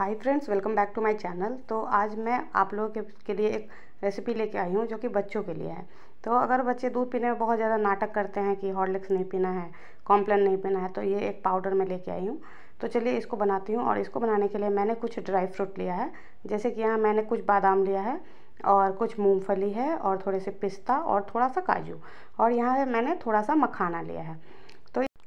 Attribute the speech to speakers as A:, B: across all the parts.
A: hi friends welcome back to my channel तो आज मैं आप लोगों के, के लिए एक रेसिपी लेके आई हूँ जो कि बच्चों के लिए है तो अगर बच्चे दूध पीने में बहुत ज़्यादा नाटक करते हैं कि हॉर्लिक्स नहीं पीना है कॉम्प्लन नहीं पीना है तो ये एक पाउडर मैं लेके आई हूँ तो चलिए इसको बनाती हूँ और इसको बनाने के लिए मैंने कुछ ड्राई फ्रूट लिया है जैसे कि यहाँ मैंने कुछ बादाम लिया है और कुछ मूँगफली है और थोड़े से पिस्ता और थोड़ा सा काजू और यहाँ मैंने थोड़ा सा मखाना लिया है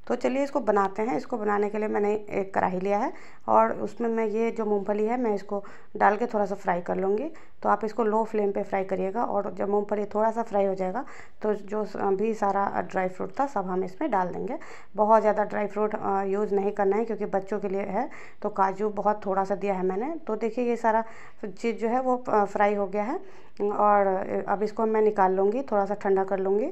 A: तो चलिए इसको बनाते हैं इसको बनाने के लिए मैंने एक कढ़ाई लिया है और उसमें मैं ये जो मूंगफली है मैं इसको डाल के थोड़ा सा फ्राई कर लूँगी तो आप इसको लो फ्लेम पे फ्राई करिएगा और जब मूंगफली थोड़ा सा फ्राई हो जाएगा तो जो भी सारा ड्राई फ्रूट था सब हम इसमें डाल देंगे बहुत ज़्यादा ड्राई फ्रूट यूज़ नहीं करना है क्योंकि बच्चों के लिए है तो काजू बहुत थोड़ा सा दिया है मैंने तो देखिए ये सारा चीज़ जो है वो फ्राई हो गया है और अब इसको मैं निकाल लूँगी थोड़ा सा ठंडा कर लूँगी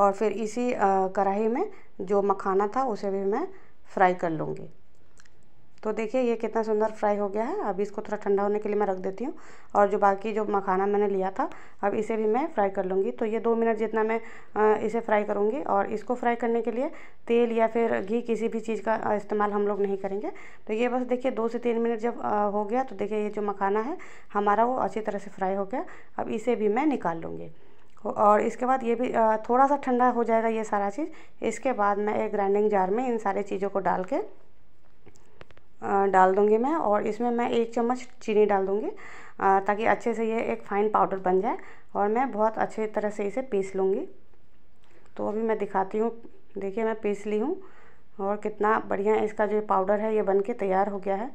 A: और फिर इसी कढ़ाई में जो मखाना था उसे भी मैं फ्राई कर लूँगी तो देखिए ये कितना सुंदर फ्राई हो गया है अब इसको थोड़ा ठंडा होने के लिए मैं रख देती हूँ और जो बाकी जो मखाना मैंने लिया था अब इसे भी मैं फ्राई कर लूँगी तो ये दो मिनट जितना मैं इसे फ्राई करूँगी और इसको फ्राई करने के लिए तेल या फिर घी किसी भी चीज़ का इस्तेमाल हम लोग नहीं करेंगे तो ये बस देखिए दो से तीन मिनट जब हो गया तो देखिए ये जो मखाना है हमारा वो अच्छी तरह से फ्राई हो गया अब इसे भी मैं निकाल लूँगी और इसके बाद ये भी थोड़ा सा ठंडा हो जाएगा ये सारा चीज़ इसके बाद मैं एक ग्राइंडिंग जार में इन सारे चीज़ों को डाल के डाल दूँगी मैं और इसमें मैं एक चम्मच चीनी डाल दूँगी ताकि अच्छे से ये एक फ़ाइन पाउडर बन जाए और मैं बहुत अच्छे तरह से इसे पीस लूँगी तो अभी मैं दिखाती हूँ देखिए मैं पीस ली हूँ और कितना बढ़िया इसका जो पाउडर है ये बन के तैयार हो गया है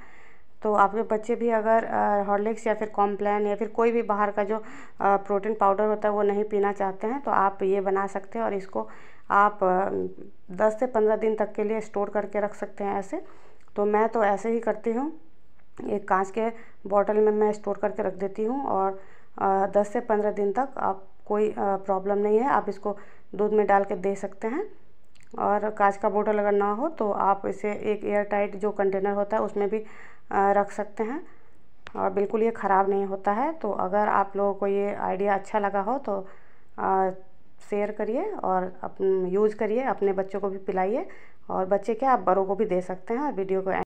A: तो आपके बच्चे भी अगर हॉर्लिक्स या फिर कॉम्प्लान या फिर कोई भी बाहर का जो प्रोटीन पाउडर होता है वो नहीं पीना चाहते हैं तो आप ये बना सकते हैं और इसको आप 10 से 15 दिन तक के लिए स्टोर करके रख सकते हैं ऐसे तो मैं तो ऐसे ही करती हूँ एक कांच के बॉटल में मैं स्टोर करके रख देती हूँ और दस से पंद्रह दिन तक आप कोई प्रॉब्लम नहीं है आप इसको दूध में डाल के दे सकते हैं और कांच का बोतल अगर ना हो तो आप इसे एक एयर टाइट जो कंटेनर होता है उसमें भी रख सकते हैं और बिल्कुल ये ख़राब नहीं होता है तो अगर आप लोगों को ये आइडिया अच्छा लगा हो तो शेयर करिए और अप यूज़ करिए अपने बच्चों को भी पिलाइए और बच्चे क्या आप बड़ों को भी दे सकते हैं और वीडियो को